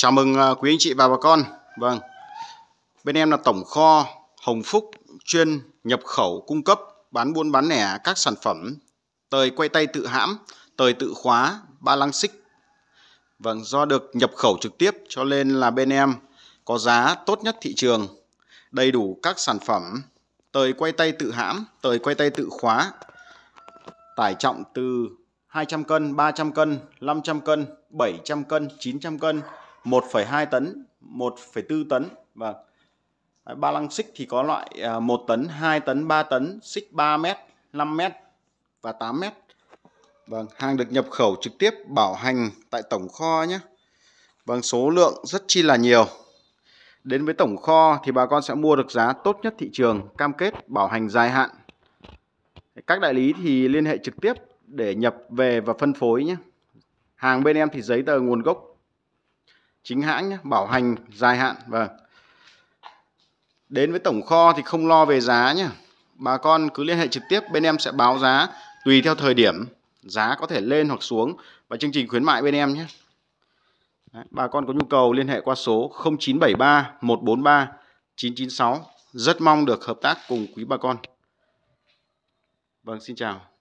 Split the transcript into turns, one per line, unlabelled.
Chào mừng à, quý anh chị và bà con. Vâng. Bên em là tổng kho Hồng Phúc chuyên nhập khẩu cung cấp bán buôn bán lẻ các sản phẩm tời quay tay tự hãm, tời tự khóa, ba lăng xích. Vâng, do được nhập khẩu trực tiếp cho nên là bên em có giá tốt nhất thị trường, đầy đủ các sản phẩm tời quay tay tự hãm, tời quay tay tự khóa. Tải trọng từ 200 cân, 300 cân, 500 cân, 700 cân, 900 cân 1,2 tấn, 1,4 tấn và vâng. ba lăng xích thì có loại 1 à, tấn, 2 tấn, 3 tấn, xích 3 m, 5 m và 8 m. Vâng, hàng được nhập khẩu trực tiếp bảo hành tại tổng kho nhé. Vâng, số lượng rất chi là nhiều. Đến với tổng kho thì bà con sẽ mua được giá tốt nhất thị trường, cam kết bảo hành dài hạn. Các đại lý thì liên hệ trực tiếp để nhập về và phân phối nhé. Hàng bên em thì giấy tờ nguồn gốc chính hãng nhé, bảo hành dài hạn vâng đến với tổng kho thì không lo về giá nhé bà con cứ liên hệ trực tiếp bên em sẽ báo giá tùy theo thời điểm giá có thể lên hoặc xuống và chương trình khuyến mại bên em nhé Đấy, bà con có nhu cầu liên hệ qua số 0973 143 996 rất mong được hợp tác cùng quý bà con vâng xin chào